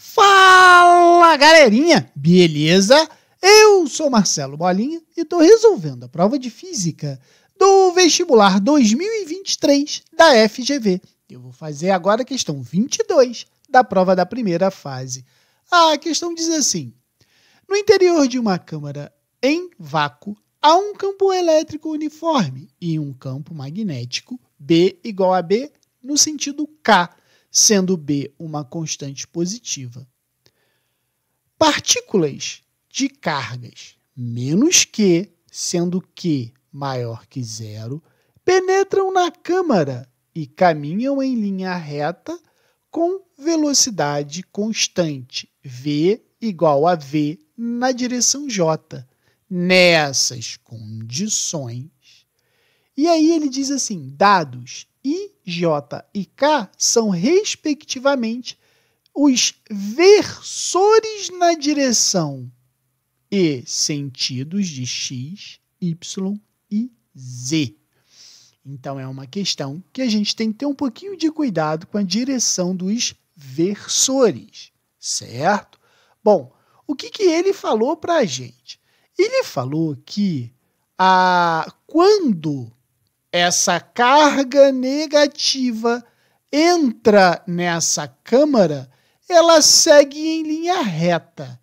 Fala galerinha, beleza? Eu sou Marcelo Bolinha e estou resolvendo a prova de física do vestibular 2023 da FGV. Eu vou fazer agora a questão 22 da prova da primeira fase. A questão diz assim: No interior de uma câmara em vácuo há um campo elétrico uniforme e um campo magnético B igual a B no sentido K sendo B uma constante positiva. Partículas de cargas menos Q, sendo Q maior que zero, penetram na câmara e caminham em linha reta com velocidade constante, V igual a V, na direção J. Nessas condições. E aí ele diz assim: dados I, J e K são, respectivamente, os versores na direção e sentidos de X, Y e Z. Então é uma questão que a gente tem que ter um pouquinho de cuidado com a direção dos versores, certo? Bom, o que, que ele falou para a gente? Ele falou que a, ah, quando essa carga negativa entra nessa câmara, ela segue em linha reta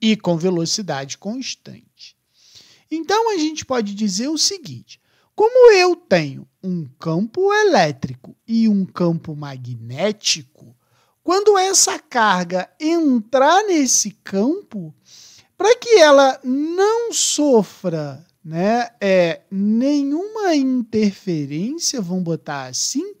e com velocidade constante. Então a gente pode dizer o seguinte: como eu tenho um campo elétrico e um campo magnético, quando essa carga entrar nesse campo, para que ela não sofra né? É nenhuma interferência, vão botar assim,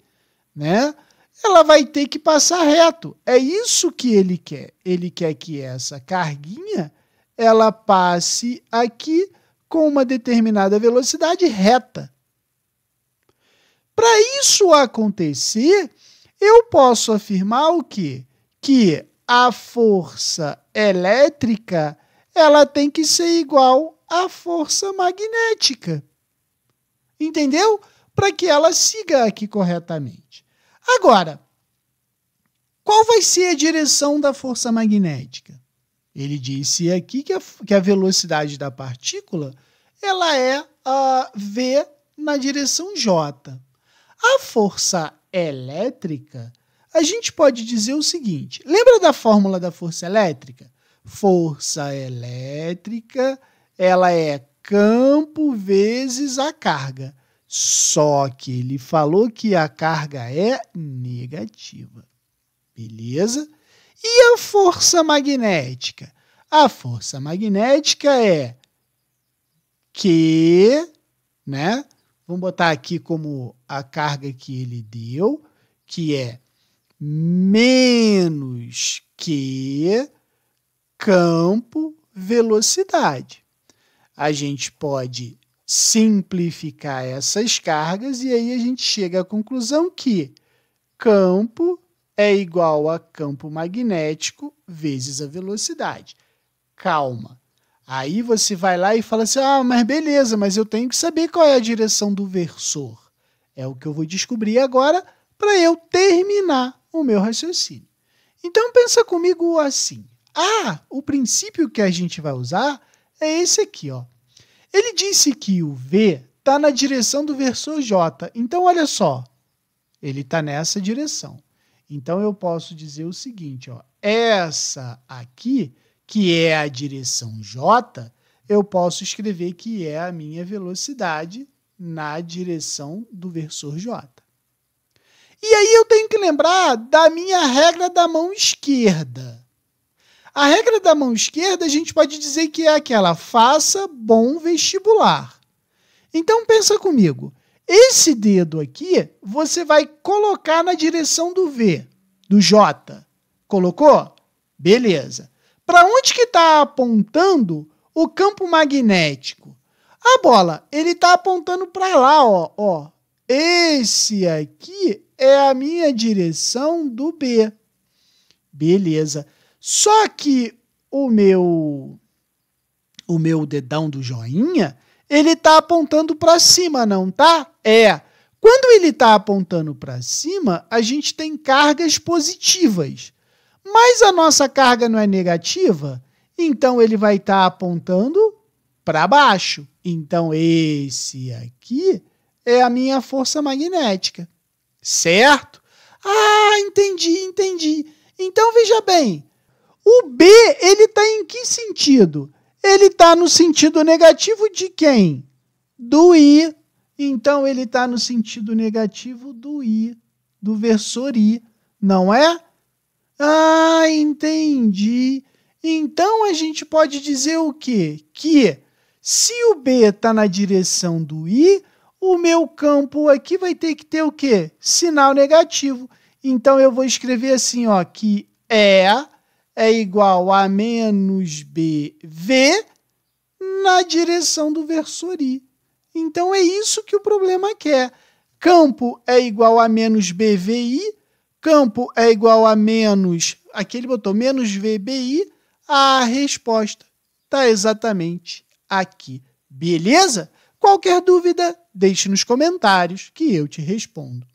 né? Ela vai ter que passar reto. É isso que ele quer. Ele quer que essa carguinha ela passe aqui com uma determinada velocidade reta. Para isso acontecer, eu posso afirmar o quê? Que a força elétrica ela tem que ser igual a força magnética. Entendeu? Para que ela siga aqui corretamente. Agora, qual vai ser a direção da força magnética? Ele disse aqui que a, que a velocidade da partícula ela é a v na direção j. A força elétrica, a gente pode dizer o seguinte: lembra da fórmula da força elétrica? Força elétrica ela é campo vezes a carga. Só que ele falou que a carga é negativa. Beleza? E a força magnética? A força magnética é que, né? Vamos botar aqui como a carga que ele deu, que é menos que campo velocidade a gente pode simplificar essas cargas e aí a gente chega à conclusão que campo é igual a campo magnético vezes a velocidade. Calma. Aí você vai lá e fala assim: ah, mas beleza, mas eu tenho que saber qual é a direção do versor. É o que eu vou descobrir agora para eu terminar o meu raciocínio. Então pensa comigo assim: ah, o princípio que a gente vai usar é esse aqui, ó. Ele disse que o V está na direção do versor J. Então, olha só, ele está nessa direção. Então, eu posso dizer o seguinte, ó, essa aqui, que é a direção J, eu posso escrever que é a minha velocidade na direção do versor J. E aí eu tenho que lembrar da minha regra da mão esquerda. A regra da mão esquerda, a gente pode dizer que é aquela: faça bom vestibular. Então pensa comigo. Esse dedo aqui, você vai colocar na direção do V, do J. Colocou? Beleza. Para onde que está apontando o campo magnético? A bola, ele está apontando para lá, ó, ó. Esse aqui é a minha direção do B. Beleza. Só que o meu o meu dedão do joinha, ele tá apontando para cima, não tá? É. Quando ele está apontando para cima, a gente tem cargas positivas. Mas a nossa carga não é negativa, então ele vai estar tá apontando para baixo. Então esse aqui é a minha força magnética. Certo? Ah, entendi, entendi. Então veja bem, o B, ele está em que sentido? Ele está no sentido negativo de quem? Do I. Então, ele está no sentido negativo do I, do versor I, não é? Ah, entendi. Então, a gente pode dizer o quê? Que se o B está na direção do I, o meu campo aqui vai ter que ter o quê? Sinal negativo. Então, eu vou escrever assim, ó, que é é igual a menos BV na direção do i. Então é isso que o problema quer. Campo é igual a menos BVI, campo é igual a menos. Aqui ele botou menos VBI. A resposta está exatamente aqui. Beleza? Qualquer dúvida, deixe nos comentários que eu te respondo.